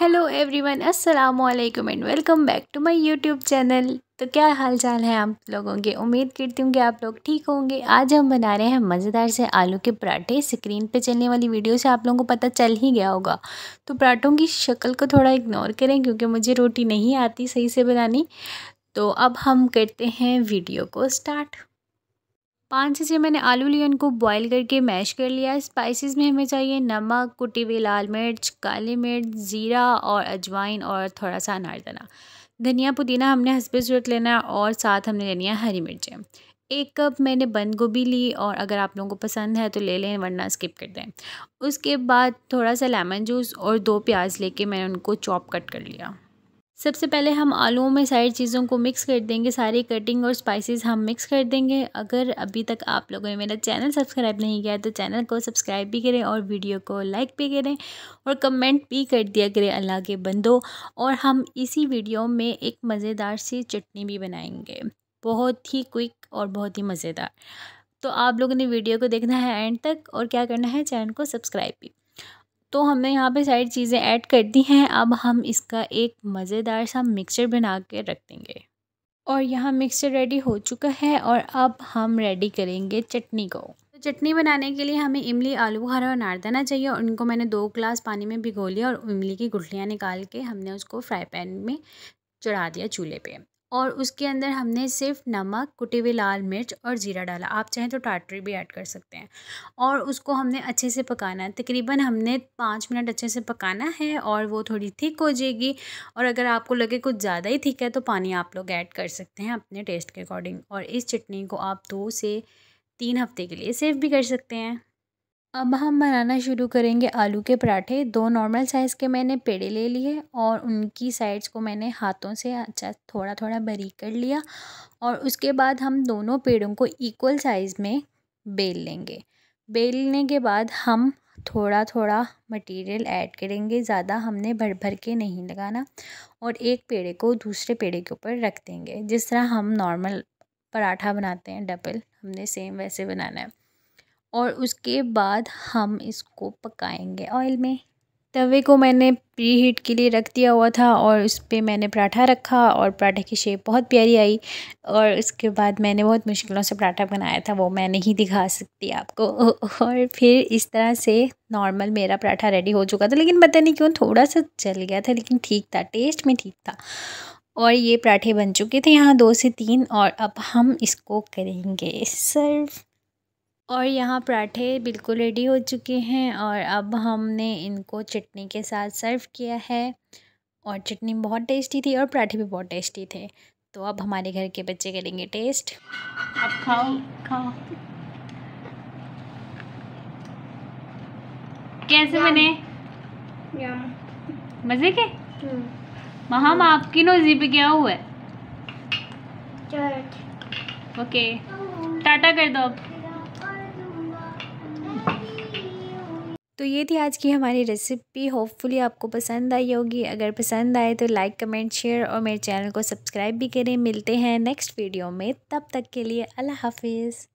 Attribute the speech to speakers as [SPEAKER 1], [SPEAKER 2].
[SPEAKER 1] Hello everyone अस्सलाम वालेकुम and welcome back to my YouTube channel तो क्या हाल चाल है आप लोगों के उम्मीद करती हूँ कि आप लोग ठीक होंगे आज हम बना रहे हैं मज़ेदार से आलू के पराठे स्क्रीन पे चलने वाली वीडियो से आप लोगों को पता चल ही गया होगा तो पराठों की शक्ल को थोड़ा इग्नोर करें क्योंकि मुझे रोटी नहीं आती सही से बनानी तो अब हम करते हैं वीडियो को स्टार्ट पाँच से छः मैंने आलू लिए उनको बॉईल करके मैश कर लिया स्पाइसेस में हमें चाहिए नमक कुटी हुई लाल मिर्च काली मिर्च ज़ीरा और अजवाइन और थोड़ा सा अनारदाना धनिया पुदीना हमने हंसब ज़रूरत लेना है और साथ हमने लेनी है हरी मिर्चें एक कप मैंने बंद गोभी ली और अगर आप लोगों को पसंद है तो ले लें वरना स्किप कर दें उसके बाद थोड़ा सा लेमन जूस और दो प्याज लेके मैंने उनको चॉप कट कर लिया सबसे पहले हम आलूओं में सारी चीज़ों को मिक्स कर देंगे सारी कटिंग और स्पाइसेस हम मिक्स कर देंगे अगर अभी तक आप लोगों ने मेरा चैनल सब्सक्राइब नहीं किया है तो चैनल को सब्सक्राइब भी करें और वीडियो को लाइक भी करें और कमेंट भी कर दिया करें अल्लाह के बंदो और हम इसी वीडियो में एक मज़ेदार सी चटनी भी बनाएंगे बहुत ही क्विक और बहुत ही मज़ेदार तो आप लोगों ने वीडियो को देखना है एंड तक और क्या करना है चैनल को सब्सक्राइब भी तो हमने यहाँ पे सारी चीज़ें ऐड कर दी हैं अब हम इसका एक मज़ेदार सा मिक्सचर बना के रख देंगे और यहाँ मिक्सचर रेडी हो चुका है और अब हम रेडी करेंगे चटनी को तो चटनी बनाने के लिए हमें इमली आलू बुखारा और नारदाना चाहिए और उनको मैंने दो ग्लास पानी में भिगो लिया और इमली की गुठलियाँ निकाल के हमने उसको फ्राई पैन में चढ़ा दिया चूल्हे पे और उसके अंदर हमने सिर्फ नमक कुटी हुई लाल मिर्च और जीरा डाला आप चाहें तो टाटरी भी ऐड कर सकते हैं और उसको हमने अच्छे से पकाना है तकरीबन हमने पाँच मिनट अच्छे से पकाना है और वो थोड़ी थिक हो जाएगी और अगर आपको लगे कुछ ज़्यादा ही थिक है तो पानी आप लोग ऐड कर सकते हैं अपने टेस्ट के अकॉर्डिंग और इस चटनी को आप दो से तीन हफ्ते के लिए सेव भी कर सकते हैं अब हम बनाना शुरू करेंगे आलू के पराठे दो नॉर्मल साइज़ के मैंने पेड़े ले लिए और उनकी साइड्स को मैंने हाथों से अच्छा थोड़ा थोड़ा बरी कर लिया और उसके बाद हम दोनों पेड़ों को इक्वल साइज़ में बेल लेंगे बेलने के बाद हम थोड़ा थोड़ा मटेरियल ऐड करेंगे ज़्यादा हमने भर भर के नहीं लगाना और एक पेड़े को दूसरे पेड़े के ऊपर रख देंगे जिस तरह हम नॉर्मल पराठा बनाते हैं डबल हमने सेम वैसे बनाना है और उसके बाद हम इसको पकाएंगे ऑयल में तवे को मैंने प्री हीट के लिए रख दिया हुआ था और उस पर मैंने पराठा रखा और पराठे की शेप बहुत प्यारी आई और उसके बाद मैंने बहुत मुश्किलों से पराठा बनाया था वो मैं नहीं दिखा सकती आपको और फिर इस तरह से नॉर्मल मेरा पराठा रेडी हो चुका था लेकिन पता नहीं क्यों थोड़ा सा जल गया था लेकिन ठीक था टेस्ट में ठीक था और ये पराठे बन चुके थे यहाँ दो से तीन और अब हम इसको करेंगे सर्व और यहाँ पराठे बिल्कुल रेडी हो चुके हैं और अब हमने इनको चटनी के साथ सर्व किया है और चटनी बहुत टेस्टी थी और पराठे भी बहुत टेस्टी थे तो अब हमारे घर के बच्चे करेंगे टेस्ट अब खाओ खाओ कैसे बने मज़े के hmm. हम आपकी नोजी पे क्या हुआ है ओके टाटा कर दो अब तो ये थी आज की हमारी रेसिपी होपफुली आपको पसंद आई होगी अगर पसंद आए तो लाइक कमेंट शेयर और मेरे चैनल को सब्सक्राइब भी करें मिलते हैं नेक्स्ट वीडियो में तब तक के लिए अल्लाह हाफिज़